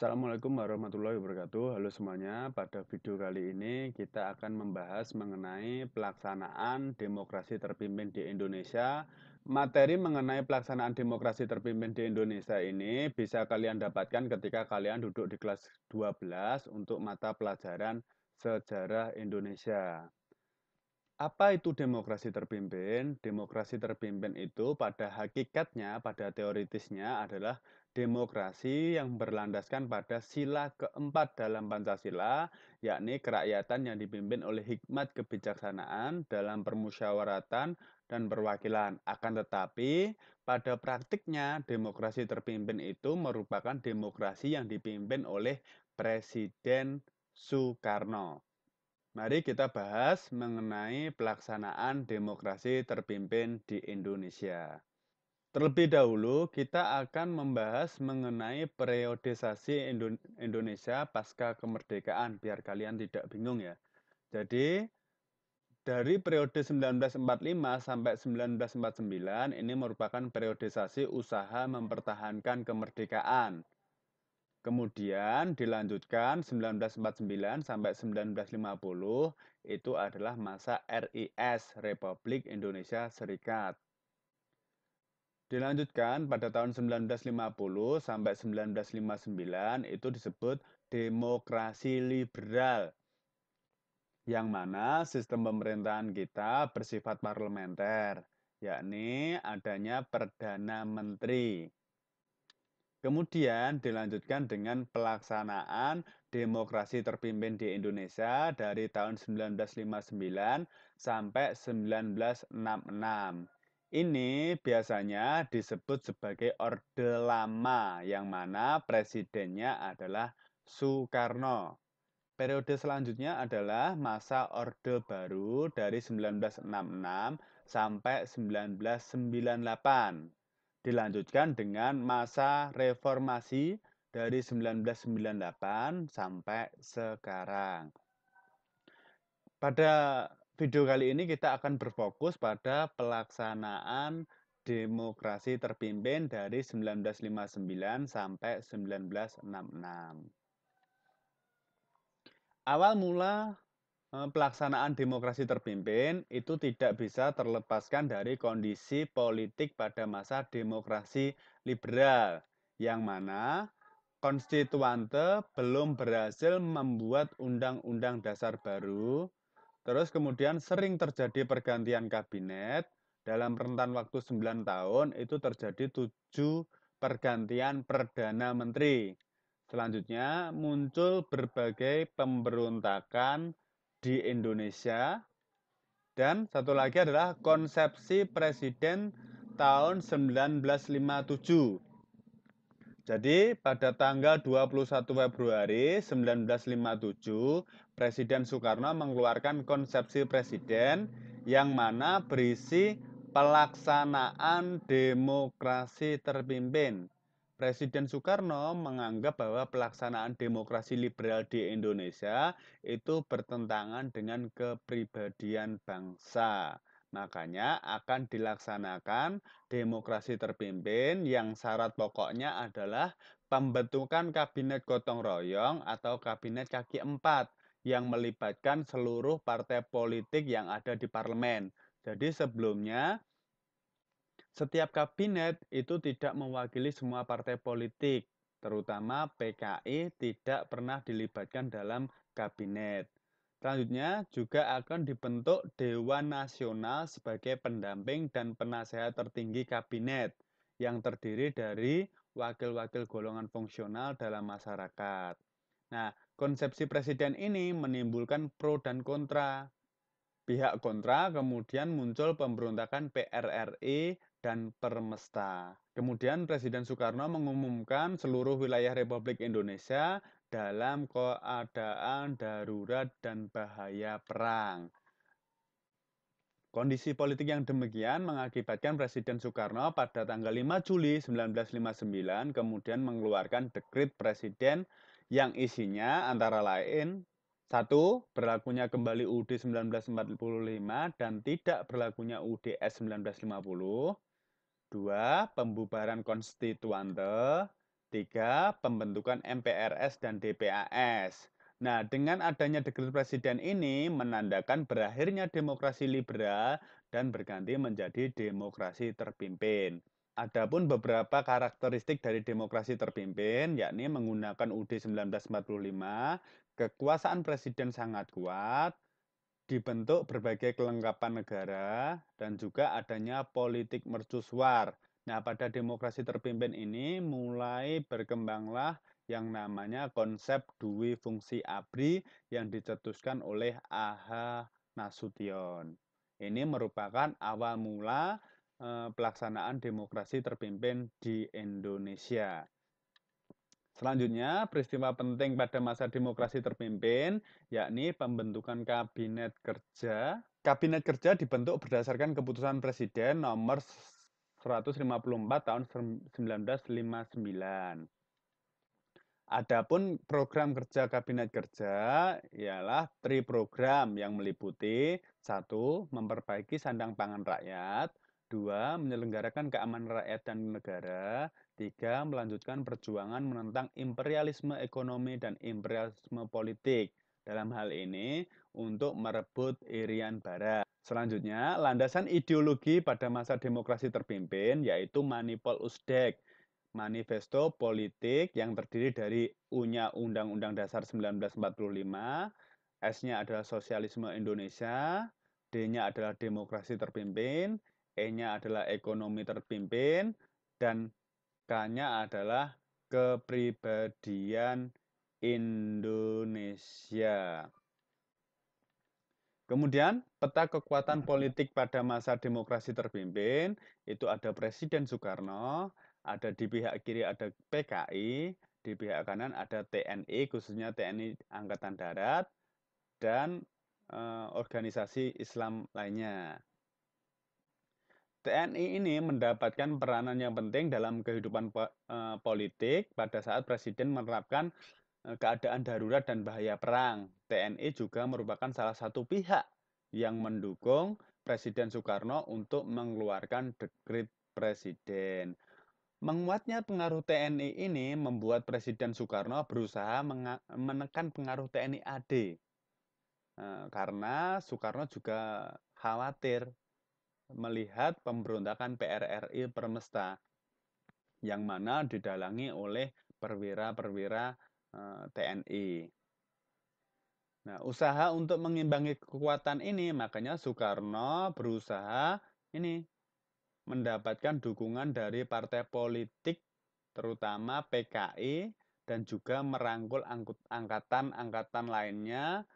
Assalamualaikum warahmatullahi wabarakatuh. Halo semuanya, pada video kali ini kita akan membahas mengenai pelaksanaan demokrasi terpimpin di Indonesia. Materi mengenai pelaksanaan demokrasi terpimpin di Indonesia ini bisa kalian dapatkan ketika kalian duduk di kelas 12 untuk mata pelajaran sejarah Indonesia. Apa itu demokrasi terpimpin? Demokrasi terpimpin itu pada hakikatnya, pada teoritisnya adalah demokrasi yang berlandaskan pada sila keempat dalam Pancasila, yakni kerakyatan yang dipimpin oleh hikmat kebijaksanaan dalam permusyawaratan dan perwakilan. Akan tetapi, pada praktiknya demokrasi terpimpin itu merupakan demokrasi yang dipimpin oleh Presiden Soekarno. Mari kita bahas mengenai pelaksanaan demokrasi terpimpin di Indonesia. Terlebih dahulu, kita akan membahas mengenai periodisasi Indonesia pasca kemerdekaan, biar kalian tidak bingung ya. Jadi, dari periode 1945 sampai 1949 ini merupakan periodisasi usaha mempertahankan kemerdekaan. Kemudian dilanjutkan 1949 sampai 1950 itu adalah masa RIS Republik Indonesia Serikat. Dilanjutkan pada tahun 1950 sampai 1959 itu disebut demokrasi liberal. Yang mana sistem pemerintahan kita bersifat parlementer, yakni adanya perdana menteri. Kemudian dilanjutkan dengan pelaksanaan demokrasi terpimpin di Indonesia dari tahun 1959 sampai 1966 ini biasanya disebut sebagai Orde Lama, yang mana presidennya adalah Soekarno. Periode selanjutnya adalah masa Orde Baru dari 1966 sampai 1998. Dilanjutkan dengan masa reformasi dari 1998 sampai sekarang. Pada video kali ini kita akan berfokus pada pelaksanaan demokrasi terpimpin dari 1959 sampai 1966. Awal mula eh, pelaksanaan demokrasi terpimpin itu tidak bisa terlepaskan dari kondisi politik pada masa demokrasi liberal yang mana konstituante belum berhasil membuat undang-undang dasar baru Terus kemudian sering terjadi pergantian kabinet. Dalam rentan waktu 9 tahun itu terjadi 7 pergantian Perdana Menteri. Selanjutnya muncul berbagai pemberontakan di Indonesia. Dan satu lagi adalah konsepsi presiden tahun 1957 jadi pada tanggal 21 Februari 1957, Presiden Soekarno mengeluarkan konsepsi presiden yang mana berisi pelaksanaan demokrasi terpimpin. Presiden Soekarno menganggap bahwa pelaksanaan demokrasi liberal di Indonesia itu bertentangan dengan kepribadian bangsa. Makanya akan dilaksanakan demokrasi terpimpin yang syarat pokoknya adalah pembentukan kabinet gotong royong atau kabinet kaki empat yang melibatkan seluruh partai politik yang ada di parlemen. Jadi sebelumnya setiap kabinet itu tidak mewakili semua partai politik, terutama PKI tidak pernah dilibatkan dalam kabinet. Selanjutnya juga akan dibentuk Dewan Nasional sebagai pendamping dan penasehat tertinggi kabinet yang terdiri dari wakil-wakil golongan fungsional dalam masyarakat. Nah, konsepsi presiden ini menimbulkan pro dan kontra. Pihak kontra kemudian muncul pemberontakan PRRI dan Permesta. Kemudian Presiden Soekarno mengumumkan seluruh wilayah Republik Indonesia dalam keadaan darurat dan bahaya perang. Kondisi politik yang demikian mengakibatkan Presiden Soekarno pada tanggal 5 Juli 1959 kemudian mengeluarkan dekrit presiden yang isinya antara lain satu, berlakunya kembali UUD 1945 dan tidak berlakunya UUD 1950. 2 pembubaran konstituante. Tiga, pembentukan MPRS dan DPAS. Nah, dengan adanya dekret presiden ini menandakan berakhirnya demokrasi liberal dan berganti menjadi demokrasi terpimpin. Adapun beberapa karakteristik dari demokrasi terpimpin, yakni menggunakan UD 1945, kekuasaan presiden sangat kuat, dibentuk berbagai kelengkapan negara, dan juga adanya politik mercusuar. Nah, pada demokrasi terpimpin ini mulai berkembanglah yang namanya konsep dui fungsi ABRI yang dicetuskan oleh AH Nasution. Ini merupakan awal mula eh, pelaksanaan demokrasi terpimpin di Indonesia. Selanjutnya, peristiwa penting pada masa demokrasi terpimpin yakni pembentukan kabinet kerja. Kabinet kerja dibentuk berdasarkan keputusan Presiden nomor 154 tahun 1959. Adapun program kerja Kabinet Kerja ialah tri program yang meliputi satu memperbaiki sandang pangan rakyat, dua menyelenggarakan keamanan rakyat dan negara, tiga melanjutkan perjuangan menentang imperialisme ekonomi dan imperialisme politik. Dalam hal ini, untuk merebut Irian Barat. Selanjutnya, landasan ideologi pada masa demokrasi terpimpin yaitu Manipol Usdek, manifesto politik yang terdiri dari u Undang-Undang Dasar 1945, S-nya adalah Sosialisme Indonesia, D-nya adalah Demokrasi Terpimpin, E-nya adalah Ekonomi Terpimpin, dan K-nya adalah Kepribadian Indonesia. Kemudian, peta kekuatan hmm. politik pada masa demokrasi terpimpin, itu ada Presiden Soekarno, ada di pihak kiri ada PKI, di pihak kanan ada TNI, khususnya TNI Angkatan Darat, dan e, organisasi Islam lainnya. TNI ini mendapatkan peranan yang penting dalam kehidupan eh, politik pada saat Presiden menerapkan Eh, keadaan darurat dan bahaya perang. TNI e juga merupakan salah satu pihak yang mendukung Presiden Soekarno untuk mengeluarkan dekrit presiden. Menguatnya pengaruh TNI e ini membuat Presiden Soekarno berusaha menekan pengaruh TNI e AD. Eh, karena Soekarno juga khawatir melihat pemberontakan PRRI Permesta yang mana didalangi oleh perwira-perwira Eh, TNI. Nah, usaha untuk mengimbangi kekuatan ini, makanya Soekarno berusaha ini mendapatkan dukungan dari partai politik, terutama PKI, dan juga merangkul angkatan-angkatan lainnya,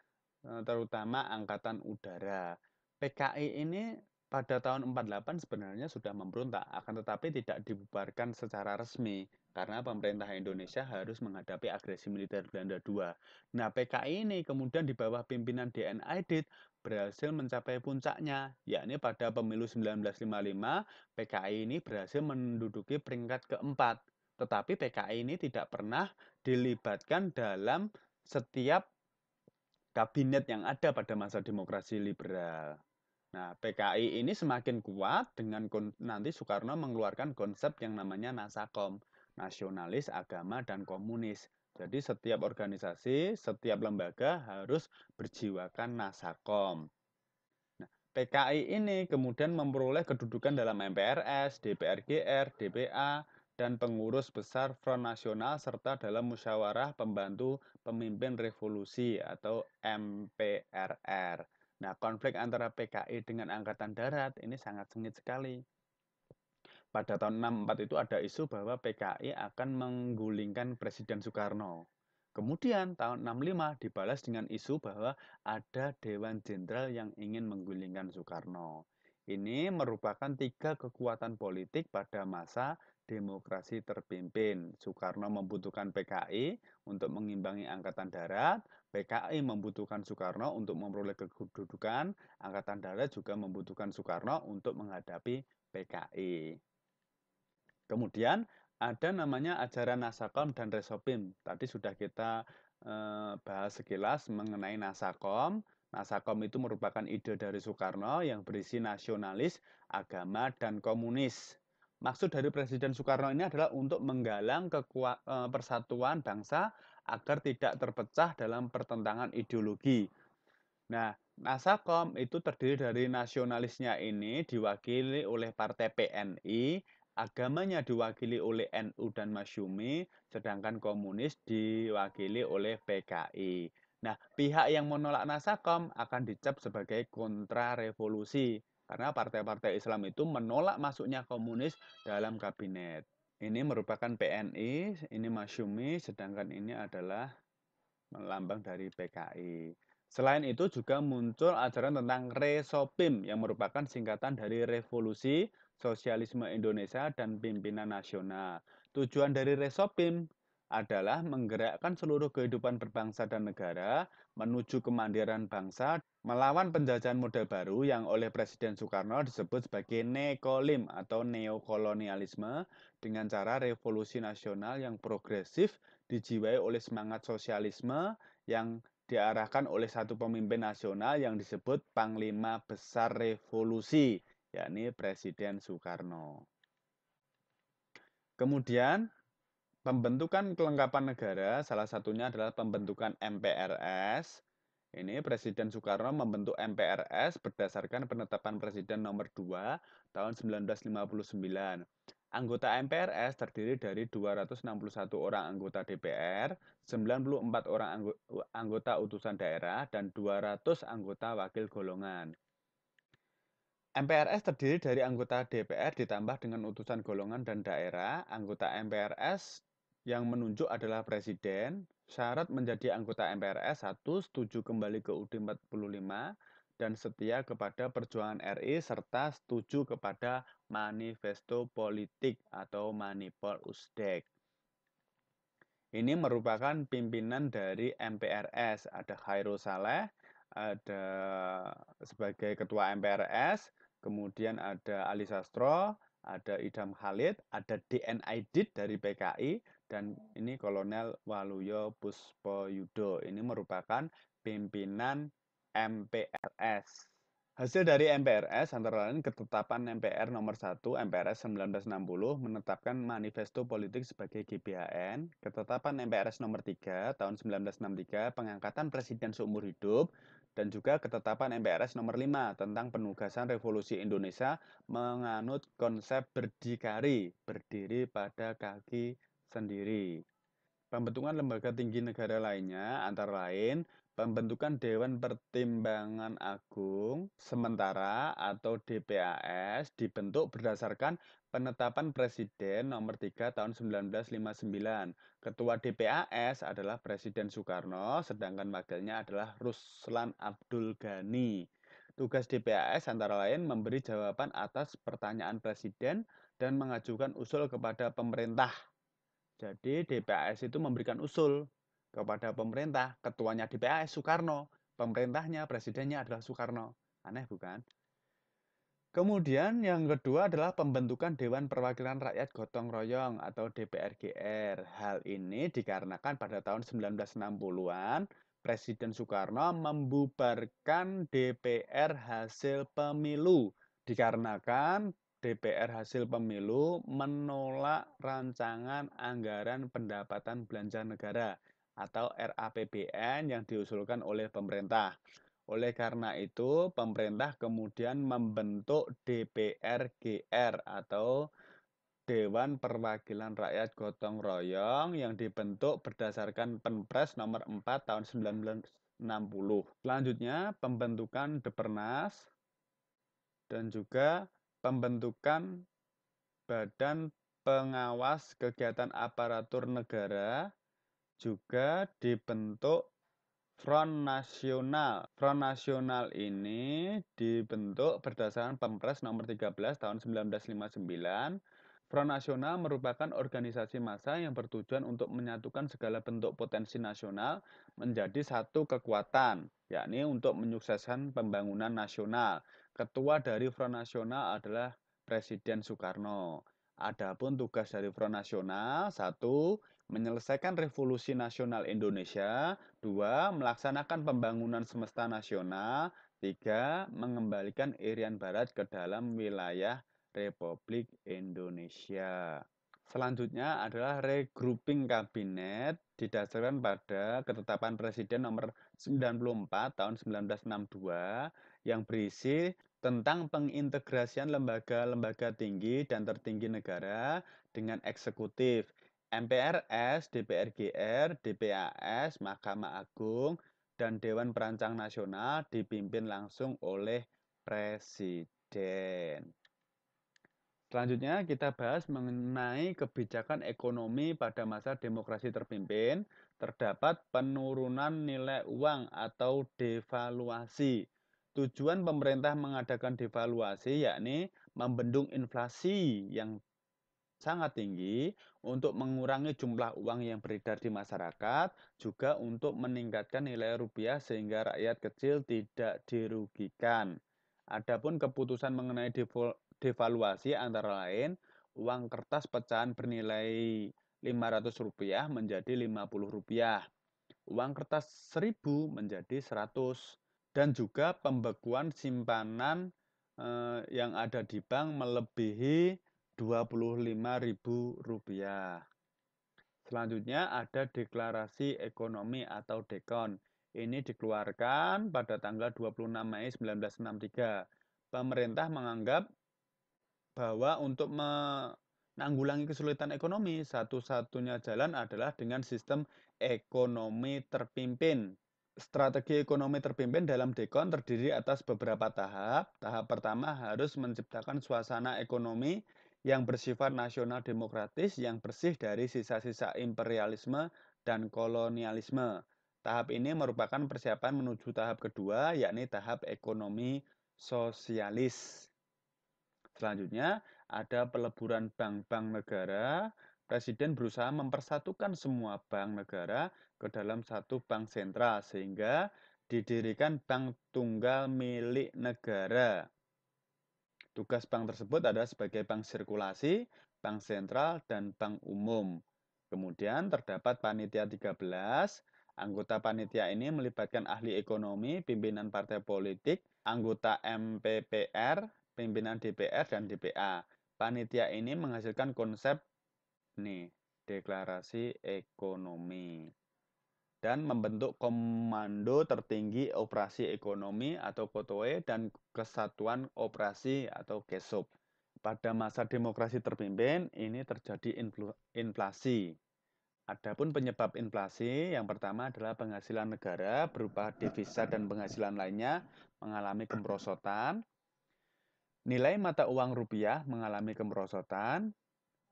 eh, terutama angkatan udara. PKI ini pada tahun 48 sebenarnya sudah memberontak, akan tetapi tidak dibubarkan secara resmi karena pemerintah Indonesia harus menghadapi agresi militer Belanda II. Nah, PKI ini kemudian di bawah pimpinan DN Aidit berhasil mencapai puncaknya, yakni pada pemilu 1955, PKI ini berhasil menduduki peringkat keempat. Tetapi PKI ini tidak pernah dilibatkan dalam setiap kabinet yang ada pada masa demokrasi liberal. Nah, PKI ini semakin kuat dengan nanti Soekarno mengeluarkan konsep yang namanya Nasakom nasionalis, agama, dan komunis. Jadi setiap organisasi, setiap lembaga harus berjiwakan nasakom. Nah, PKI ini kemudian memperoleh kedudukan dalam MPRS, DPRGR, DPA, dan pengurus besar Front Nasional serta dalam musyawarah pembantu pemimpin revolusi atau MPRR. Nah, konflik antara PKI dengan Angkatan Darat ini sangat sengit sekali pada tahun 64 itu ada isu bahwa PKI akan menggulingkan Presiden Soekarno. Kemudian tahun 65 dibalas dengan isu bahwa ada Dewan Jenderal yang ingin menggulingkan Soekarno. Ini merupakan tiga kekuatan politik pada masa demokrasi terpimpin. Soekarno membutuhkan PKI untuk mengimbangi Angkatan Darat, PKI membutuhkan Soekarno untuk memperoleh kedudukan, Angkatan Darat juga membutuhkan Soekarno untuk menghadapi PKI. Kemudian ada namanya ajaran Nasakom dan Resopim. Tadi sudah kita eh, bahas sekilas mengenai Nasakom. Nasakom itu merupakan ide dari Soekarno yang berisi nasionalis, agama, dan komunis. Maksud dari Presiden Soekarno ini adalah untuk menggalang eh, persatuan bangsa agar tidak terpecah dalam pertentangan ideologi. Nah, Nasakom itu terdiri dari nasionalisnya ini diwakili oleh Partai PNI, agamanya diwakili oleh NU dan Masyumi, sedangkan komunis diwakili oleh PKI. Nah, pihak yang menolak Nasakom akan dicap sebagai kontrarevolusi karena partai-partai Islam itu menolak masuknya komunis dalam kabinet. Ini merupakan PNI, ini Masyumi, sedangkan ini adalah lambang dari PKI. Selain itu juga muncul ajaran tentang Resopim yang merupakan singkatan dari revolusi Sosialisme Indonesia dan Pimpinan Nasional. Tujuan dari Resopim adalah menggerakkan seluruh kehidupan berbangsa dan negara menuju kemandirian bangsa melawan penjajahan model baru yang oleh Presiden Soekarno disebut sebagai nekolim atau neokolonialisme dengan cara revolusi nasional yang progresif dijiwai oleh semangat sosialisme yang diarahkan oleh satu pemimpin nasional yang disebut Panglima Besar Revolusi yakni Presiden Soekarno. Kemudian pembentukan kelengkapan negara salah satunya adalah pembentukan MPRS. Ini Presiden Soekarno membentuk MPRS berdasarkan penetapan Presiden nomor 2 tahun 1959. Anggota MPRS terdiri dari 261 orang anggota DPR, 94 orang anggota utusan daerah, dan 200 anggota wakil golongan. MPRS terdiri dari anggota DPR ditambah dengan utusan golongan dan daerah. Anggota MPRS yang menunjuk adalah presiden. Syarat menjadi anggota MPRS 1 setuju kembali ke UD 45 dan setia kepada perjuangan RI serta setuju kepada manifesto politik atau manipol Usdek. Ini merupakan pimpinan dari MPRS. Ada Khairul Saleh, ada sebagai ketua MPRS, kemudian ada Ali Sastro, ada Idam Khalid, ada Did dari PKI, dan ini Kolonel Waluyo Puspo Yudo Ini merupakan pimpinan MPRS. Hasil dari MPRS antara lain ketetapan MPR nomor 1 MPRS 1960 menetapkan manifesto politik sebagai GBHN, ketetapan MPRS nomor 3 tahun 1963 pengangkatan presiden seumur hidup, dan juga ketetapan MPRS nomor 5 tentang penugasan revolusi Indonesia menganut konsep berdikari, berdiri pada kaki sendiri. Pembentukan lembaga tinggi negara lainnya antara lain pembentukan Dewan Pertimbangan Agung sementara atau DPAS dibentuk berdasarkan Penetapan Presiden Nomor 3 Tahun 1959. Ketua DPAS adalah Presiden Soekarno, sedangkan wakilnya adalah Ruslan Abdul Ghani. Tugas DPAS antara lain memberi jawaban atas pertanyaan presiden dan mengajukan usul kepada pemerintah. Jadi DPAS itu memberikan usul kepada pemerintah. Ketuanya DPAS Soekarno, pemerintahnya presidennya adalah Soekarno. Aneh bukan? Kemudian yang kedua adalah pembentukan Dewan Perwakilan Rakyat Gotong Royong atau DPRGR. Hal ini dikarenakan pada tahun 1960-an Presiden Soekarno membubarkan DPR hasil pemilu dikarenakan DPR hasil pemilu menolak rancangan anggaran pendapatan belanja negara atau RAPBN yang diusulkan oleh pemerintah. Oleh karena itu, pemerintah kemudian membentuk DPRGR atau Dewan Perwakilan Rakyat Gotong Royong yang dibentuk berdasarkan Penpres nomor 4 tahun 1960. Selanjutnya, pembentukan Depernas dan juga pembentukan Badan Pengawas Kegiatan Aparatur Negara juga dibentuk Front Nasional. Front Nasional ini dibentuk berdasarkan Pempres nomor 13 tahun 1959. Front Nasional merupakan organisasi massa yang bertujuan untuk menyatukan segala bentuk potensi nasional menjadi satu kekuatan, yakni untuk menyukseskan pembangunan nasional. Ketua dari Front Nasional adalah Presiden Soekarno. Adapun tugas dari Front Nasional, satu, menyelesaikan revolusi nasional Indonesia, dua, melaksanakan pembangunan semesta nasional, tiga, mengembalikan Irian Barat ke dalam wilayah Republik Indonesia. Selanjutnya adalah regrouping kabinet didasarkan pada ketetapan Presiden nomor 94 tahun 1962 yang berisi tentang pengintegrasian lembaga-lembaga tinggi dan tertinggi negara dengan eksekutif MPRS, DPRGR, DPAS, Mahkamah Agung, dan Dewan Perancang Nasional dipimpin langsung oleh Presiden. Selanjutnya kita bahas mengenai kebijakan ekonomi pada masa demokrasi terpimpin. Terdapat penurunan nilai uang atau devaluasi Tujuan pemerintah mengadakan devaluasi yakni membendung inflasi yang sangat tinggi untuk mengurangi jumlah uang yang beredar di masyarakat, juga untuk meningkatkan nilai rupiah sehingga rakyat kecil tidak dirugikan. Adapun keputusan mengenai devaluasi antara lain uang kertas pecahan bernilai Rp500 menjadi Rp50. Uang kertas 1000 menjadi 100 dan juga pembekuan simpanan eh, yang ada di bank melebihi Rp25.000. Selanjutnya ada deklarasi ekonomi atau dekon. Ini dikeluarkan pada tanggal 26 Mei 1963. Pemerintah menganggap bahwa untuk menanggulangi kesulitan ekonomi, satu-satunya jalan adalah dengan sistem ekonomi terpimpin Strategi ekonomi terpimpin dalam Dekon terdiri atas beberapa tahap. Tahap pertama harus menciptakan suasana ekonomi yang bersifat nasional demokratis yang bersih dari sisa-sisa imperialisme dan kolonialisme. Tahap ini merupakan persiapan menuju tahap kedua, yakni tahap ekonomi sosialis. Selanjutnya, ada peleburan bank-bank negara, Presiden berusaha mempersatukan semua bank negara ke dalam satu bank sentral sehingga didirikan bank tunggal milik negara. Tugas bank tersebut adalah sebagai bank sirkulasi, bank sentral, dan bank umum. Kemudian terdapat panitia 13. Anggota panitia ini melibatkan ahli ekonomi, pimpinan partai politik, anggota MPPR, pimpinan DPR, dan DPA. Panitia ini menghasilkan konsep nih deklarasi ekonomi dan membentuk komando tertinggi operasi ekonomi atau KOTOE dan kesatuan operasi atau KESOP. Pada masa demokrasi terpimpin, ini terjadi inflasi. Adapun penyebab inflasi, yang pertama adalah penghasilan negara berupa devisa dan penghasilan lainnya mengalami kemerosotan. Nilai mata uang rupiah mengalami kemerosotan,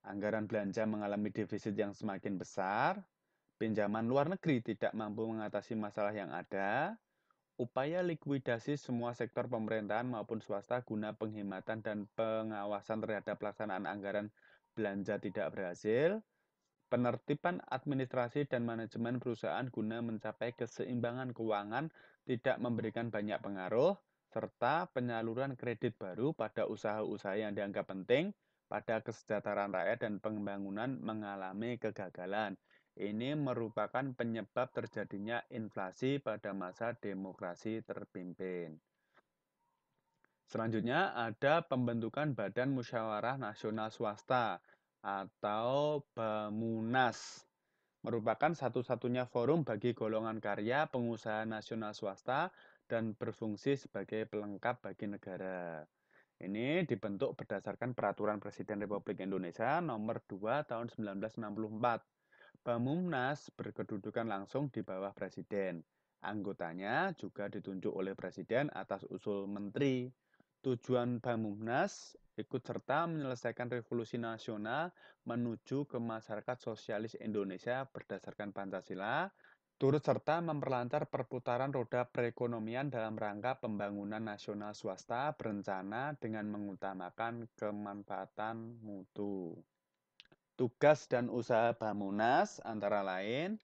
Anggaran belanja mengalami defisit yang semakin besar, pinjaman luar negeri tidak mampu mengatasi masalah yang ada, upaya likuidasi semua sektor pemerintahan maupun swasta guna penghematan dan pengawasan terhadap pelaksanaan anggaran belanja tidak berhasil, penertiban administrasi dan manajemen perusahaan guna mencapai keseimbangan keuangan tidak memberikan banyak pengaruh, serta penyaluran kredit baru pada usaha-usaha yang dianggap penting, pada kesejahteraan rakyat dan pembangunan mengalami kegagalan. Ini merupakan penyebab terjadinya inflasi pada masa demokrasi terpimpin. Selanjutnya ada pembentukan Badan Musyawarah Nasional Swasta atau BAMUNAS. Merupakan satu-satunya forum bagi golongan karya, pengusaha nasional swasta, dan berfungsi sebagai pelengkap bagi negara. Ini dibentuk berdasarkan Peraturan Presiden Republik Indonesia Nomor 2 Tahun 1964. Bamumnas berkedudukan langsung di bawah Presiden. Anggotanya juga ditunjuk oleh Presiden atas usul Menteri. Tujuan Bamumnas ikut serta menyelesaikan revolusi nasional menuju ke masyarakat sosialis Indonesia berdasarkan Pancasila, turut serta memperlancar perputaran roda perekonomian dalam rangka pembangunan nasional swasta berencana dengan mengutamakan kemanfaatan mutu. Tugas dan usaha Bamunas antara lain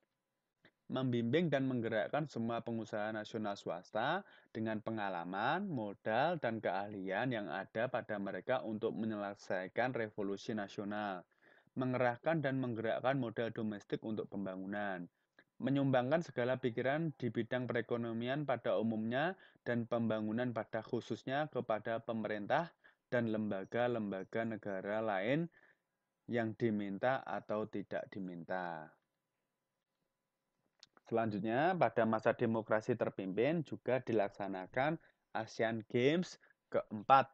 membimbing dan menggerakkan semua pengusaha nasional swasta dengan pengalaman, modal, dan keahlian yang ada pada mereka untuk menyelesaikan revolusi nasional, mengerahkan dan menggerakkan modal domestik untuk pembangunan, menyumbangkan segala pikiran di bidang perekonomian pada umumnya dan pembangunan pada khususnya kepada pemerintah dan lembaga-lembaga negara lain yang diminta atau tidak diminta. Selanjutnya, pada masa demokrasi terpimpin juga dilaksanakan ASEAN Games keempat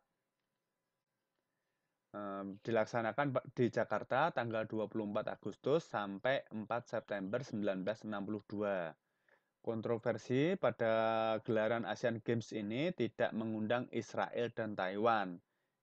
um, dilaksanakan di Jakarta tanggal 24 Agustus sampai 4 September 1962. Kontroversi pada gelaran Asian Games ini tidak mengundang Israel dan Taiwan.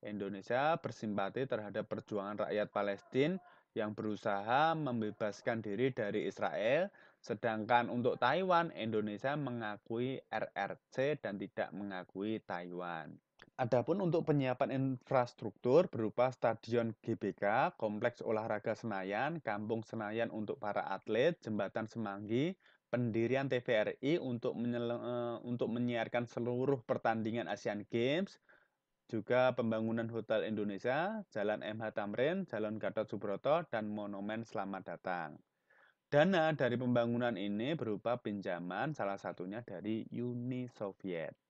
Indonesia bersimpati terhadap perjuangan rakyat Palestina yang berusaha membebaskan diri dari Israel, sedangkan untuk Taiwan, Indonesia mengakui RRC dan tidak mengakui Taiwan. Adapun untuk penyiapan infrastruktur berupa Stadion GBK, Kompleks Olahraga Senayan, Kampung Senayan untuk para atlet, Jembatan Semanggi, pendirian TVRI untuk, eh, untuk menyiarkan seluruh pertandingan Asian Games, juga pembangunan Hotel Indonesia, Jalan MH Tamrin, Jalan Gatot Subroto, dan Monumen Selamat Datang. Dana dari pembangunan ini berupa pinjaman salah satunya dari Uni Soviet.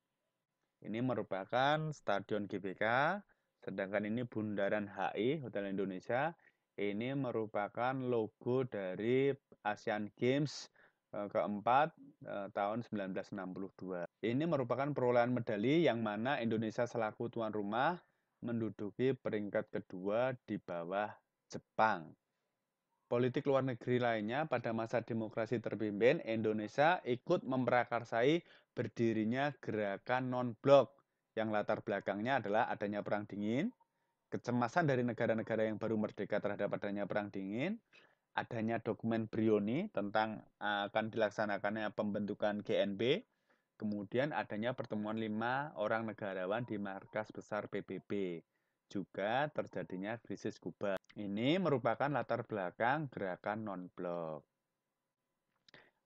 Ini merupakan Stadion GBK, sedangkan ini Bundaran HI Hotel Indonesia. Ini merupakan logo dari Asian Games eh, keempat eh, tahun 1962. Ini merupakan perolehan medali yang mana Indonesia selaku tuan rumah menduduki peringkat kedua di bawah Jepang politik luar negeri lainnya pada masa demokrasi terpimpin, Indonesia ikut memprakarsai berdirinya gerakan non-blok yang latar belakangnya adalah adanya perang dingin, kecemasan dari negara-negara yang baru merdeka terhadap adanya perang dingin, adanya dokumen Brioni tentang eh, akan dilaksanakannya pembentukan GNB, kemudian adanya pertemuan lima orang negarawan di markas besar PBB juga terjadinya krisis Kuba. Ini merupakan latar belakang gerakan non-blok.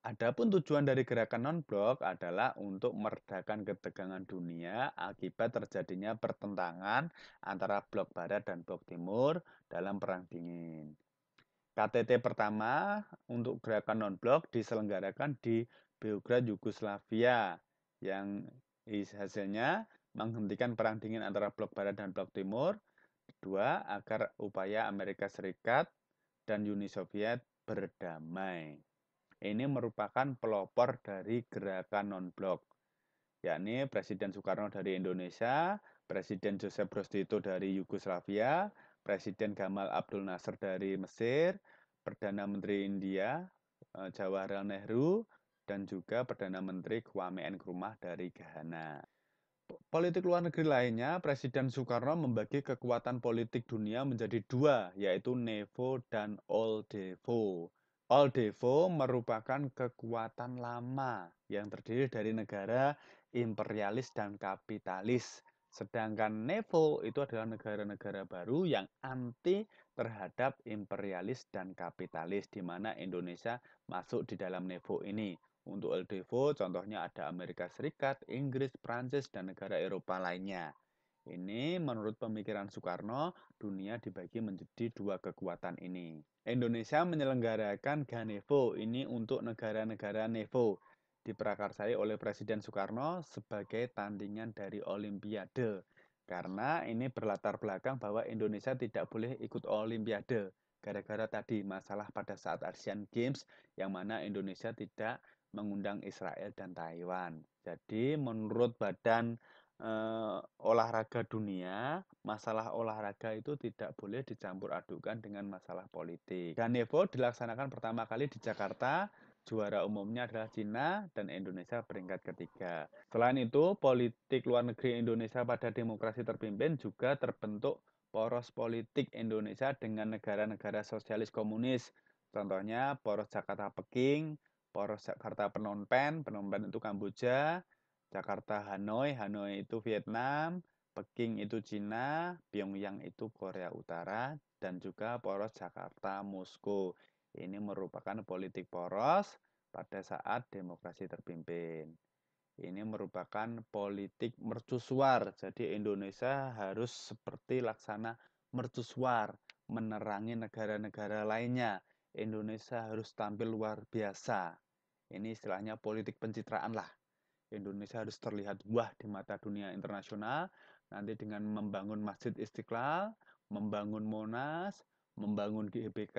Adapun tujuan dari gerakan non-blok adalah untuk meredakan ketegangan dunia akibat terjadinya pertentangan antara blok barat dan blok timur dalam perang dingin. KTT pertama untuk gerakan non-blok diselenggarakan di Beograd, Yugoslavia yang hasilnya menghentikan perang dingin antara blok barat dan blok timur. Kedua, agar upaya Amerika Serikat dan Uni Soviet berdamai. Ini merupakan pelopor dari gerakan non-blok, yakni Presiden Soekarno dari Indonesia, Presiden Joseph Broz Tito dari Yugoslavia, Presiden Gamal Abdul Nasser dari Mesir, Perdana Menteri India e, Jawaharlal Nehru, dan juga Perdana Menteri Kwame Nkrumah dari Ghana politik luar negeri lainnya, Presiden Soekarno membagi kekuatan politik dunia menjadi dua, yaitu Nevo dan Oldevo. Oldevo merupakan kekuatan lama yang terdiri dari negara imperialis dan kapitalis. Sedangkan Nevo itu adalah negara-negara baru yang anti terhadap imperialis dan kapitalis, di mana Indonesia masuk di dalam Nevo ini. Untuk LDVO contohnya ada Amerika Serikat, Inggris, Prancis, dan negara Eropa lainnya. Ini menurut pemikiran Soekarno, dunia dibagi menjadi dua kekuatan ini. Indonesia menyelenggarakan GANEVO ini untuk negara-negara NEVO, diprakarsai oleh Presiden Soekarno sebagai tandingan dari Olimpiade. Karena ini berlatar belakang bahwa Indonesia tidak boleh ikut Olimpiade, gara-gara tadi masalah pada saat Asian Games yang mana Indonesia tidak mengundang Israel dan Taiwan. Jadi menurut Badan eh, Olahraga Dunia, masalah olahraga itu tidak boleh dicampur adukan dengan masalah politik. Ganevo dilaksanakan pertama kali di Jakarta juara umumnya adalah Cina dan Indonesia peringkat ketiga. Selain itu, politik luar negeri Indonesia pada demokrasi terpimpin juga terbentuk poros politik Indonesia dengan negara-negara sosialis komunis. Contohnya poros Jakarta Peking, Jakarta Phnom Penh, Phnom Penh itu Kamboja, Jakarta Hanoi, Hanoi itu Vietnam, Peking itu Cina, Pyongyang itu Korea Utara, dan juga poros Jakarta Moskow. Ini merupakan politik poros pada saat demokrasi terpimpin. Ini merupakan politik mercusuar. Jadi Indonesia harus seperti laksana mercusuar, menerangi negara-negara lainnya. Indonesia harus tampil luar biasa. Ini istilahnya politik pencitraan lah. Indonesia harus terlihat wah di mata dunia internasional. Nanti dengan membangun Masjid Istiqlal, membangun Monas, membangun GBK,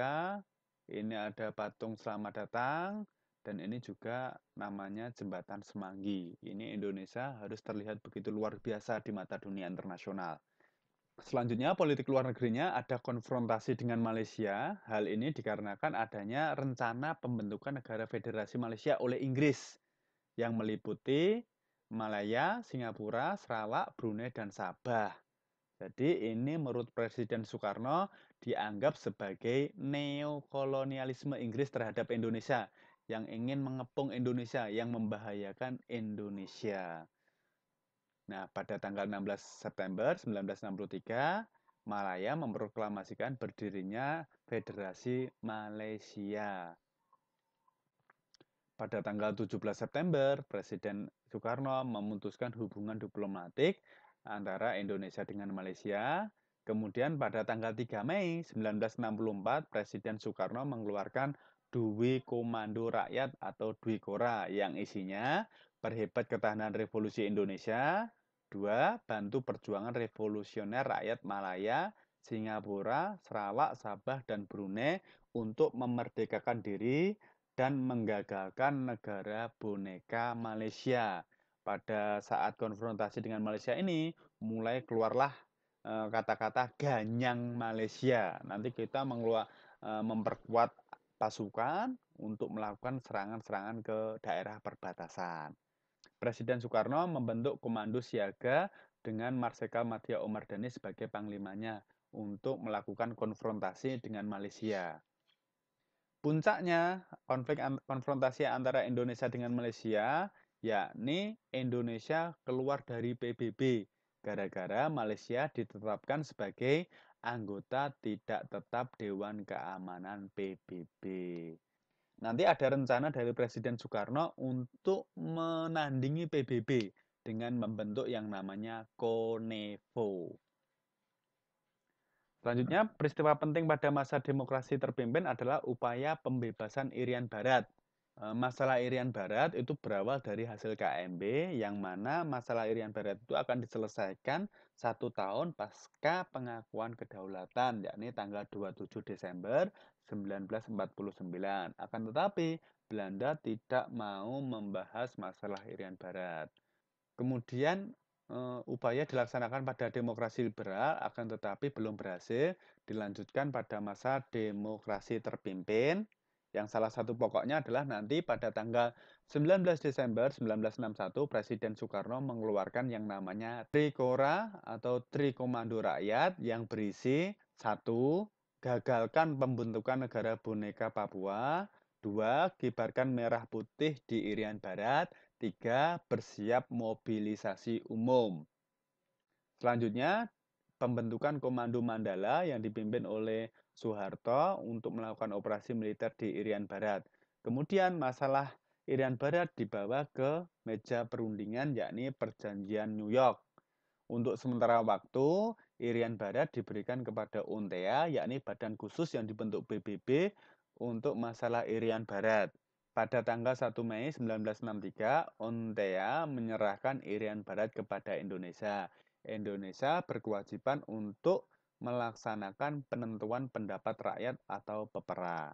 ini ada patung selamat datang, dan ini juga namanya Jembatan Semanggi. Ini Indonesia harus terlihat begitu luar biasa di mata dunia internasional. Selanjutnya, politik luar negerinya ada konfrontasi dengan Malaysia. Hal ini dikarenakan adanya rencana pembentukan negara federasi Malaysia oleh Inggris yang meliputi Malaya, Singapura, Sarawak, Brunei, dan Sabah. Jadi ini menurut Presiden Soekarno dianggap sebagai neokolonialisme Inggris terhadap Indonesia yang ingin mengepung Indonesia, yang membahayakan Indonesia. Nah, pada tanggal 16 September 1963, Malaya memproklamasikan berdirinya Federasi Malaysia. Pada tanggal 17 September, Presiden Soekarno memutuskan hubungan diplomatik antara Indonesia dengan Malaysia. Kemudian pada tanggal 3 Mei 1964, Presiden Soekarno mengeluarkan Dwi Komando Rakyat atau Dwi Kora yang isinya berhebat ketahanan revolusi Indonesia, 2. Bantu perjuangan revolusioner rakyat Malaya, Singapura, Sarawak, Sabah, dan Brunei untuk memerdekakan diri dan menggagalkan negara boneka Malaysia. Pada saat konfrontasi dengan Malaysia ini, mulai keluarlah eh, kata-kata ganyang Malaysia. Nanti kita mengeluar, eh, memperkuat pasukan untuk melakukan serangan-serangan ke daerah perbatasan. Presiden Soekarno membentuk Komando Siaga dengan Marsikal Matia Omar Dhani sebagai panglimanya untuk melakukan konfrontasi dengan Malaysia. Puncaknya konflik konfrontasi antara Indonesia dengan Malaysia yakni Indonesia keluar dari PBB gara-gara Malaysia ditetapkan sebagai anggota tidak tetap Dewan Keamanan PBB nanti ada rencana dari Presiden Soekarno untuk menandingi PBB dengan membentuk yang namanya Konevo. Selanjutnya, nah. peristiwa penting pada masa demokrasi terpimpin adalah upaya pembebasan Irian Barat masalah Irian Barat itu berawal dari hasil KMB yang mana masalah Irian Barat itu akan diselesaikan satu tahun pasca pengakuan kedaulatan yakni tanggal 27 Desember 1949. Akan tetapi Belanda tidak mau membahas masalah Irian Barat. Kemudian uh, upaya dilaksanakan pada demokrasi liberal akan tetapi belum berhasil dilanjutkan pada masa demokrasi terpimpin yang salah satu pokoknya adalah nanti pada tanggal 19 Desember 1961 Presiden Soekarno mengeluarkan yang namanya Trikora atau Trikomando Rakyat yang berisi satu gagalkan pembentukan negara boneka Papua, dua kibarkan merah putih di Irian Barat, tiga bersiap mobilisasi umum. Selanjutnya pembentukan Komando Mandala yang dipimpin oleh Soeharto untuk melakukan operasi militer di Irian Barat. Kemudian masalah Irian Barat dibawa ke meja perundingan yakni perjanjian New York. Untuk sementara waktu, Irian Barat diberikan kepada UNTEA, yakni badan khusus yang dibentuk PBB untuk masalah Irian Barat. Pada tanggal 1 Mei 1963, UNTEA menyerahkan Irian Barat kepada Indonesia. Indonesia berkewajiban untuk melaksanakan penentuan pendapat rakyat atau pepera.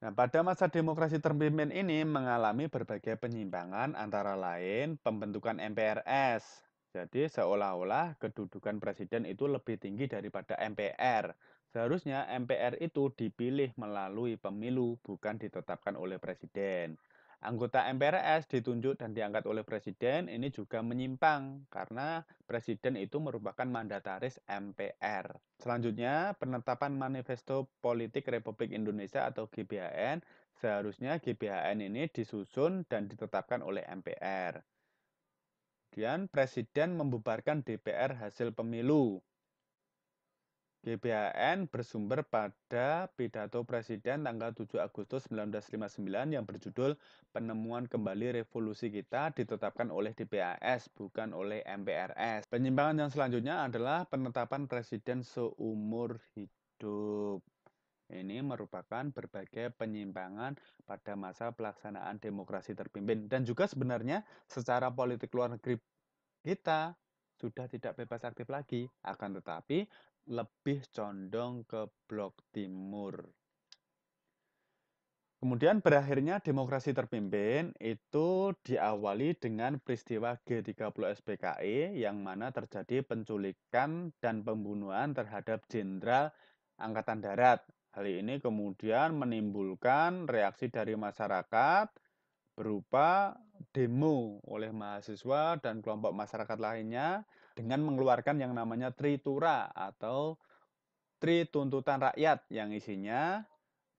Nah, pada masa demokrasi terpimpin ini mengalami berbagai penyimpangan antara lain pembentukan MPRS. Jadi seolah-olah kedudukan presiden itu lebih tinggi daripada MPR. Seharusnya MPR itu dipilih melalui pemilu bukan ditetapkan oleh presiden anggota MPRS ditunjuk dan diangkat oleh presiden ini juga menyimpang karena presiden itu merupakan mandataris MPR. Selanjutnya, penetapan manifesto politik Republik Indonesia atau GBHN, seharusnya GBHN ini disusun dan ditetapkan oleh MPR. Kemudian presiden membubarkan DPR hasil pemilu. GBHN bersumber pada pidato Presiden tanggal 7 Agustus 1959 yang berjudul Penemuan Kembali Revolusi Kita ditetapkan oleh DPAS, bukan oleh MPRS. Penyimpangan yang selanjutnya adalah penetapan Presiden seumur hidup. Ini merupakan berbagai penyimpangan pada masa pelaksanaan demokrasi terpimpin. Dan juga sebenarnya secara politik luar negeri kita sudah tidak bebas aktif lagi, akan tetapi lebih condong ke blok timur. Kemudian berakhirnya demokrasi terpimpin itu diawali dengan peristiwa G30 SPKI e yang mana terjadi penculikan dan pembunuhan terhadap jenderal angkatan darat. Hal ini kemudian menimbulkan reaksi dari masyarakat berupa demo oleh mahasiswa dan kelompok masyarakat lainnya dengan mengeluarkan yang namanya tritura atau tri tuntutan rakyat yang isinya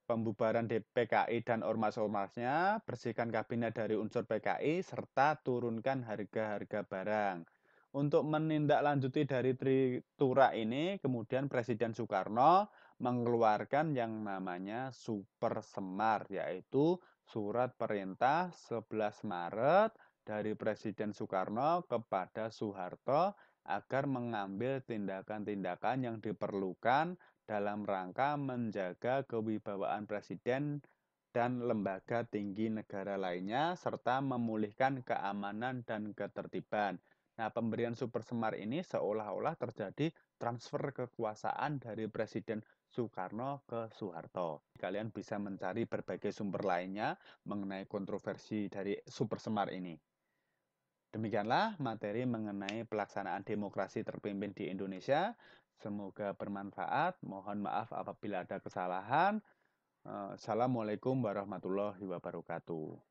pembubaran DPKI dan ormas-ormasnya, bersihkan kabinet dari unsur PKI, serta turunkan harga-harga barang. Untuk menindaklanjuti dari Tritura ini, kemudian Presiden Soekarno mengeluarkan yang namanya Super Semar, yaitu Surat Perintah 11 Maret dari Presiden Soekarno kepada Soeharto agar mengambil tindakan-tindakan yang diperlukan dalam rangka menjaga kewibawaan presiden dan lembaga tinggi negara lainnya serta memulihkan keamanan dan ketertiban. Nah, pemberian Super Semar ini seolah-olah terjadi transfer kekuasaan dari Presiden Soekarno ke Soeharto. Kalian bisa mencari berbagai sumber lainnya mengenai kontroversi dari Super Semar ini. Demikianlah materi mengenai pelaksanaan demokrasi terpimpin di Indonesia. Semoga bermanfaat. Mohon maaf apabila ada kesalahan. Eh, Assalamualaikum warahmatullahi wabarakatuh.